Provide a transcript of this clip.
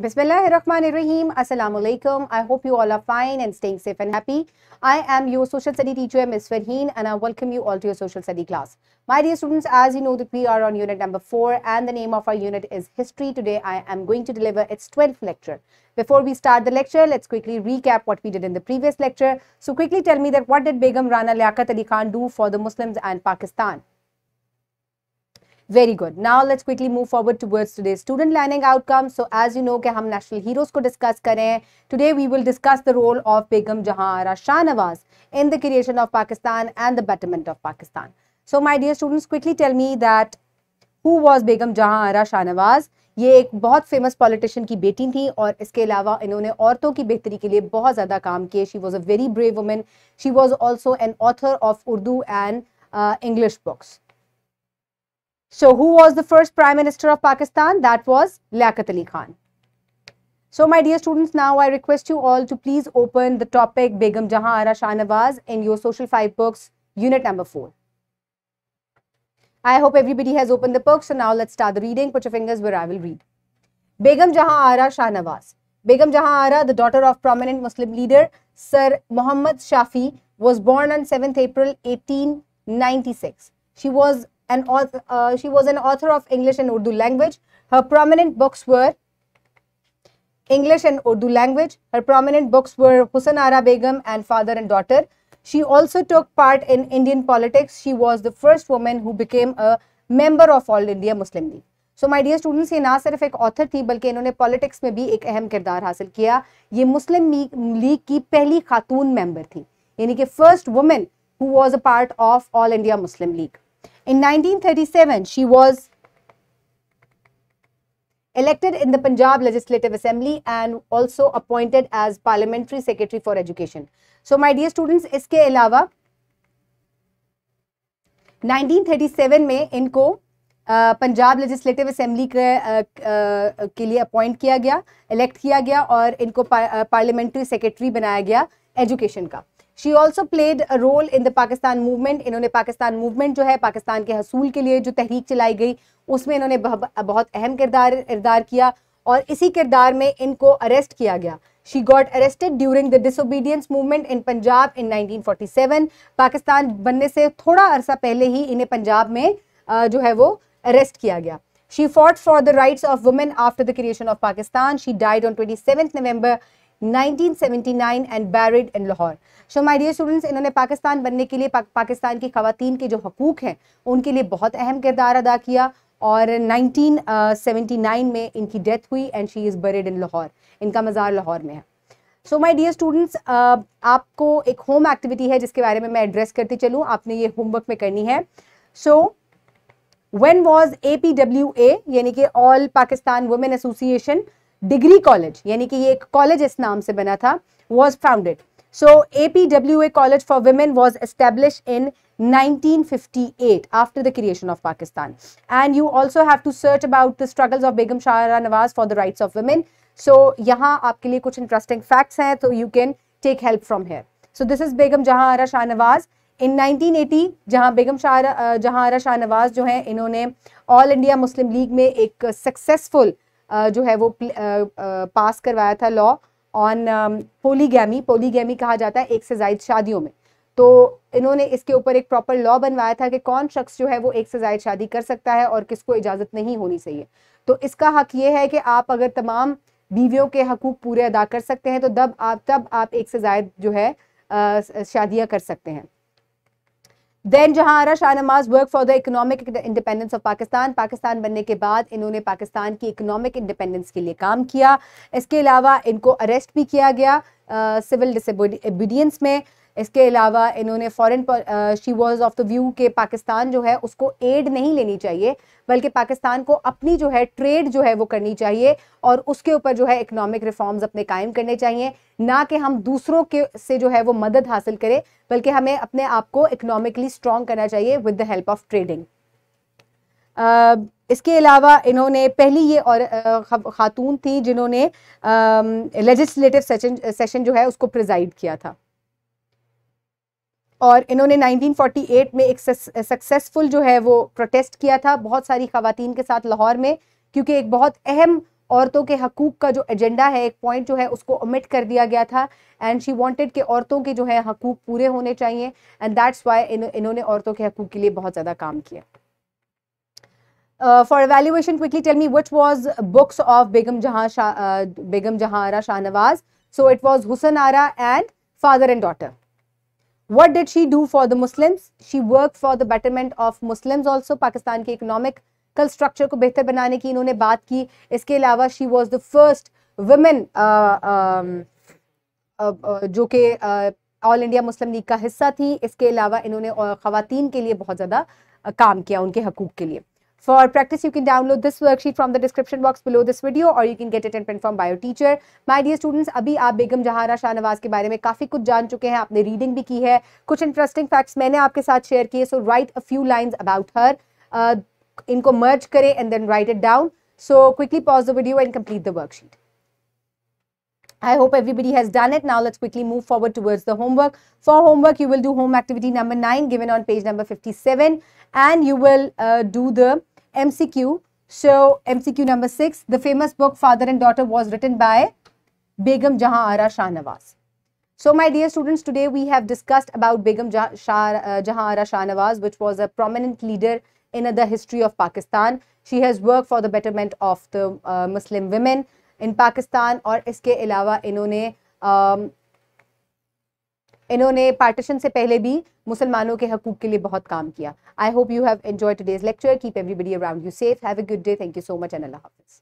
Bismillahirrahmanirrahim. Assalamu alaikum. I hope you all are fine and staying safe and happy. I am your social study teacher, Ms. Farheen, and I welcome you all to your social study class. My dear students, as you know that we are on unit number 4 and the name of our unit is History. Today I am going to deliver its 12th lecture. Before we start the lecture, let's quickly recap what we did in the previous lecture. So quickly tell me that what did Begum Rana Liaquat Ali Khan do for the Muslims and Pakistan? very good now let's quickly move forward towards today's student learning outcome. so as you know ke hum national heroes discuss today we will discuss the role of begum jahan ara shah nawaz in the creation of pakistan and the betterment of pakistan so my dear students quickly tell me that who was begum jahan ara shah nawaz ये एक बहुत famous politician की बेटी थी और इसके अलावा इन्होंने औरतों की बेहतरी के लिए बहुत She was किए she was a very brave women she was also an author of Urdu so who was the first Prime Minister of Pakistan? That was Liaquat Ali Khan. So my dear students, now I request you all to please open the topic Begum Jahan Ara Shah in your Social 5 books, unit number 4. I hope everybody has opened the book. So now let's start the reading. Put your fingers where I will read. Begum Jahan Ara Shah Begum Jahan Ara, the daughter of prominent Muslim leader Sir Muhammad Shafi, was born on 7th April 1896. She was an author, uh, she was an author of English and Urdu language. Her prominent books were English and Urdu language. Her prominent books were Ara Begum and Father and Daughter. She also took part in Indian politics. She was the first woman who became a member of All India Muslim League. So, my dear students, she was not only an author, but she also में भी एक अहम किरदार हासिल किया ये Muslim League की a खातून मेंबर थी यानी कि first women who was a part In 1937, she was elected in the Punjab Legislative Assembly and also appointed as Parliamentary Secretary for Education. So, my dear students, इसके अलावा 1937 में इनको Punjab legislative assembly के, के लिए अपॉइंट किया गया इलेक्ट किया गया और इनको पार्लियामेंट्री सेक्रेटरी बनाया गया एजुकेशन का she also played a role in the Pakistan movement इन्होंने पाकिस्तान मूवमेंट जो है पाकिस्तान के हसूल के लिए जो तहरीक चलाई गई उसमें इन्होंने बहुत अहम किरदार किरदार किया और इसी किरदार में इनको अरेस्ट किया गया she got arrested during the disobedience movement in punjab in 1947 pakistan बनने से थोड़ा अरसा पहले ही इन्हें पंजाब में जो है वो अरेस्ट किया गया she fought for the rights of women after the creation of pakistan she died on 27th november 1979 and buried in Lahore so my dear students इन्होंने पाकिस्तान बनने के लिए पा, पाकिस्तान की खातन के जो हकूक़ हैं उनके लिए बहुत अहम किरदार अदा किया और 1979 में इनकी डेथ हुई and she is buried in Lahore इनका मज़ार लाहौर में है सो माय डियर स्टूडेंट्स आपको एक होम एक्टिविटी है जिसके बारे में मैं एड्रेस करती चलूँ आपने ये होमवर्क में करनी है सो so, when was APWA यानी कि all Pakistan women association degree college यानी कि ये एक कॉलेज इस नाम से बना था was founded so A P W A college for women was establish in 1958 after the creation of Pakistan. And you also have to search about the struggles of Begum shahara Nawaz for the rights of women. So yahan aapke liye kuch interesting facts hain so you can take help from here. So this is Begum Jahara Shah Nawaz. In 1980 jahan begum shahara uh, jahara shah nawaz jo hain inhone all india muslim league mein ek successful uh, जो है वो पास करवाया था law on polygamy polygamy कहा जाता है एक से जायद शादियों में तो इन्होंने इसके ऊपर एक प्रॉपर लॉ बनवाया था कि कौन शख्स जो है वो एक से जायद शादी कर सकता है और किसको इजाज़त नहीं होनी चाहिए तो इसका हक ये है कि आप अगर तमाम बीवियों के हकूक पूरे अदा कर सकते हैं तो तब आप तब आप एक से जायद जो है शादियाँ कर सकते हैं then Jahan Shah Nawaz work for the economic independence of Pakistan Pakistan बनने के बाद इन्होंने पाकिस्तान की इकोनॉमिक इंडिपेंडेंस के लिए काम किया इसके अलावा इनको अरेस्ट भी किया गया सिविल डिसबिडियंस में इसके अलावा इन्होंने foreign she was of the view के पाकिस्तान जो है उसको एड नहीं लेनी चाहिए बल्कि पाकिस्तान को अपनी जो है ट्रेड जो है वो करनी चाहिए और उसके ऊपर जो है इकोनॉमिक रिफॉर्म्स अपने कायम करने चाहिए ना कि हम दूसरों के से जो है वो मदद हासिल करें बल्कि हमें अपने आप को इकोनॉमिकली स्ट्रॉन्ग करना चाहिए with the help of trading इसके अलावा इन्होंने पहली ये और खातून थी जिन्होंने लेजिस्लेटिव सेशन सेशन जो है उसको प्रिजाइड किया था और इन्होंने 1948 में एक सक्सेसफुल जो है वो प्रोटेस्ट किया था बहुत सारी खातन के साथ लाहौर में क्योंकि एक बहुत अहम औरतों के हकूक़ का जो एजेंडा है एक पॉइंट जो है उसको ओमिट कर दिया गया था एंड शी वांटेड कि औरतों के जो है हकूक़ पूरे होने चाहिए एंड दैट्स वाई इन्होंने औरतों के हकूक़ के लिए बहुत ज़्यादा काम किया for evaluation quickly tell me which was books of Begum Jahan Shah Begum Jahan Ara Shahnawaz so it was Husn Ara and father and daughter what did she do for the Muslims? She work for the betterment of Muslim also Pakistan के economic कल structure को बेहतर बनाने की इन्होंने बात की इसके अलावा she was the first women जो कि ऑल इंडिया मुस्लिम लीग का हिस्सा थी इसके अलावा इन्होंने ख़वातीन के लिए बहुत ज़्यादा काम किया उनके हकूक़ के लिए For practice, you can download this worksheet from the description box below this video or you can get it in print from bio teacher. My dear students, अभी आप बेगम जहारा शाहनवाज के बारे में काफ़ी कुछ जान चुके हैं आपने रीडिंग भी की है कुछ इंटरेस्टिंग फैक्ट्स मैंने आपके साथ शेयर किए so write a few lines about her इनको merge करें and then write it down. So quickly pause the video and complete the worksheet. I hope everybody has done it. Now let's quickly move forward towards the homework. For homework, you will do home activity number 9 given on page number 57 and you will uh, do the MCQ. So MCQ number six, the famous book Father and Daughter was written by Begum Jahan Ara Shah Nawaz. So my dear students, today we have discussed about Begum uh, Jahan Ara Shah Nawaz, which was a prominent leader in the history of Pakistan. She has worked for the betterment of the uh, Muslim women in Pakistan Or इसके अलावा इन्होंने um, इन्होंने partition से पहले भी मुसलमानों के हकूक के लिए बहुत काम किया I hope you have enjoy today's lecture keep everybody around you safe have a good day thank you so much and अल्लाह हाफिज़